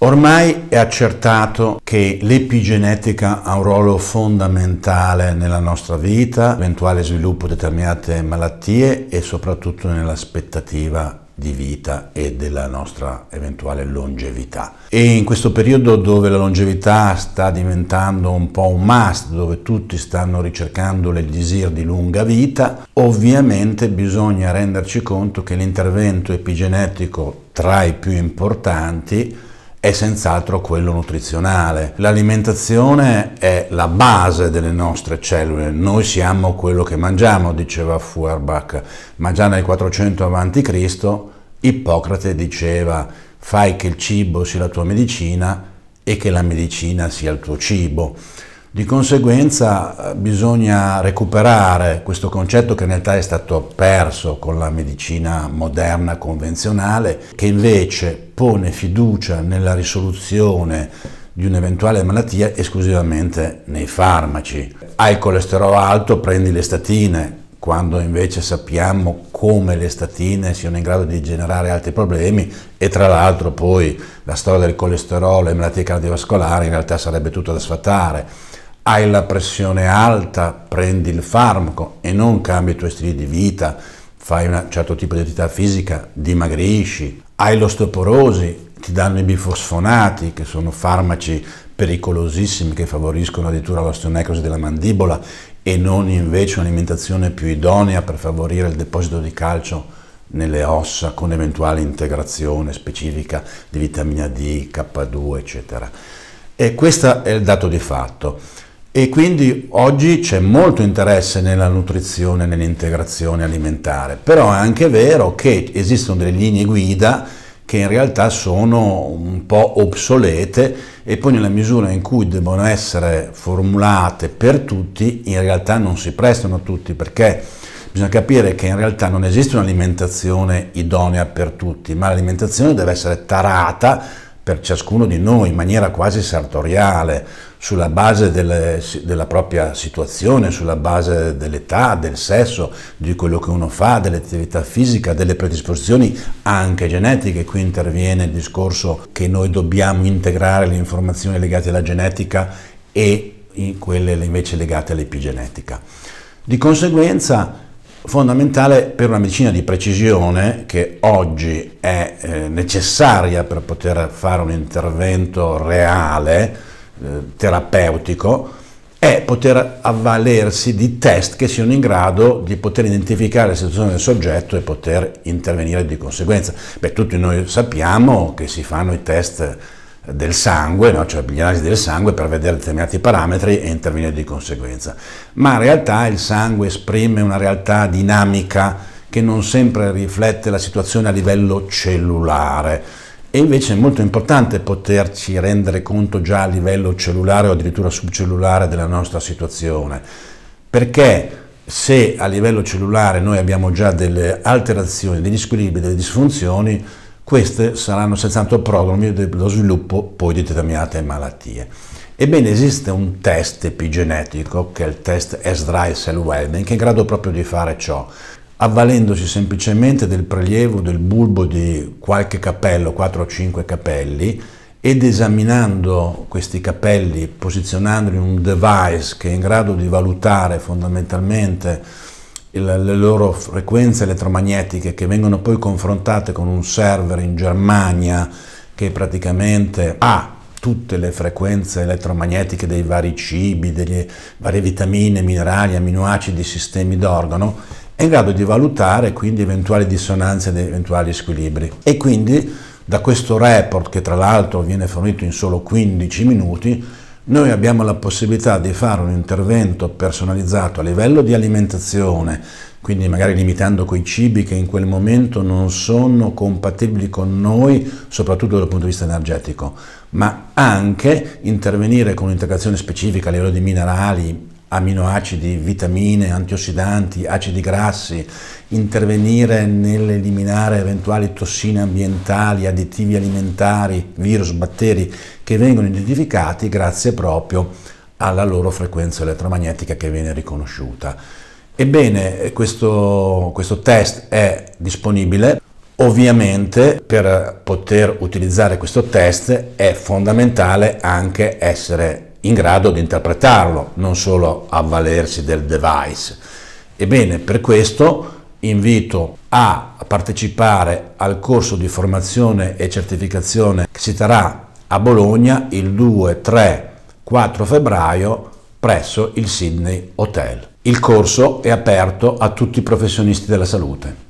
Ormai è accertato che l'epigenetica ha un ruolo fondamentale nella nostra vita, eventuale sviluppo di determinate malattie e soprattutto nell'aspettativa di vita e della nostra eventuale longevità. E in questo periodo dove la longevità sta diventando un po' un must, dove tutti stanno ricercando le desir di lunga vita, ovviamente bisogna renderci conto che l'intervento epigenetico tra i più importanti è senz'altro quello nutrizionale. L'alimentazione è la base delle nostre cellule, noi siamo quello che mangiamo, diceva Fuerbach, ma già nel 400 a.C. Ippocrate diceva fai che il cibo sia la tua medicina e che la medicina sia il tuo cibo. Di conseguenza eh, bisogna recuperare questo concetto che in realtà è stato perso con la medicina moderna convenzionale, che invece pone fiducia nella risoluzione di un'eventuale malattia esclusivamente nei farmaci. Hai il colesterolo alto, prendi le statine, quando invece sappiamo come le statine siano in grado di generare altri problemi e tra l'altro poi la storia del colesterolo e malattie cardiovascolari in realtà sarebbe tutto da sfatare hai la pressione alta, prendi il farmaco e non cambi i tuoi stili di vita, fai un certo tipo di attività fisica, dimagrisci, hai l'osteoporosi, ti danno i bifosfonati, che sono farmaci pericolosissimi che favoriscono addirittura l'osteonecrosi della mandibola e non invece un'alimentazione più idonea per favorire il deposito di calcio nelle ossa con eventuale integrazione specifica di vitamina D, K2, eccetera. E questo è il dato di fatto. E quindi oggi c'è molto interesse nella nutrizione, nell'integrazione alimentare, però è anche vero che esistono delle linee guida che in realtà sono un po' obsolete e poi nella misura in cui devono essere formulate per tutti, in realtà non si prestano a tutti perché bisogna capire che in realtà non esiste un'alimentazione idonea per tutti, ma l'alimentazione deve essere tarata per ciascuno di noi in maniera quasi sartoriale, sulla base delle, della propria situazione, sulla base dell'età, del sesso, di quello che uno fa, dell'attività fisica, delle predisposizioni anche genetiche. Qui interviene il discorso che noi dobbiamo integrare le informazioni legate alla genetica e quelle invece legate all'epigenetica. Di conseguenza fondamentale per una medicina di precisione che oggi è eh, necessaria per poter fare un intervento reale, eh, terapeutico, è poter avvalersi di test che siano in grado di poter identificare la situazione del soggetto e poter intervenire di conseguenza. Beh, tutti noi sappiamo che si fanno i test del sangue, no? cioè gli analisi del sangue per vedere determinati parametri e intervenire di conseguenza. Ma in realtà il sangue esprime una realtà dinamica che non sempre riflette la situazione a livello cellulare. E invece è molto importante poterci rendere conto già a livello cellulare o addirittura subcellulare della nostra situazione, perché se a livello cellulare noi abbiamo già delle alterazioni, degli squilibri, delle disfunzioni, queste saranno senz'altro prodromi dello sviluppo poi di determinate malattie. Ebbene, esiste un test epigenetico, che è il test S-Drive Cell Welding, che è in grado proprio di fare ciò, avvalendosi semplicemente del prelievo del bulbo di qualche capello, 4 o 5 capelli, ed esaminando questi capelli, posizionandoli in un device che è in grado di valutare fondamentalmente le loro frequenze elettromagnetiche che vengono poi confrontate con un server in Germania che praticamente ha tutte le frequenze elettromagnetiche dei vari cibi, delle varie vitamine, minerali, aminoacidi, sistemi d'organo, è in grado di valutare quindi eventuali dissonanze ed eventuali squilibri. E quindi da questo report, che tra l'altro viene fornito in solo 15 minuti, noi abbiamo la possibilità di fare un intervento personalizzato a livello di alimentazione, quindi magari limitando quei cibi che in quel momento non sono compatibili con noi, soprattutto dal punto di vista energetico, ma anche intervenire con un'integrazione specifica a livello di minerali, aminoacidi, vitamine, antiossidanti, acidi grassi, intervenire nell'eliminare eventuali tossine ambientali, additivi alimentari, virus, batteri che vengono identificati grazie proprio alla loro frequenza elettromagnetica che viene riconosciuta. Ebbene, questo, questo test è disponibile. Ovviamente per poter utilizzare questo test è fondamentale anche essere in grado di interpretarlo, non solo avvalersi del device. Ebbene, per questo invito a partecipare al corso di formazione e certificazione che si terrà a Bologna il 2, 3, 4 febbraio presso il Sydney Hotel. Il corso è aperto a tutti i professionisti della salute.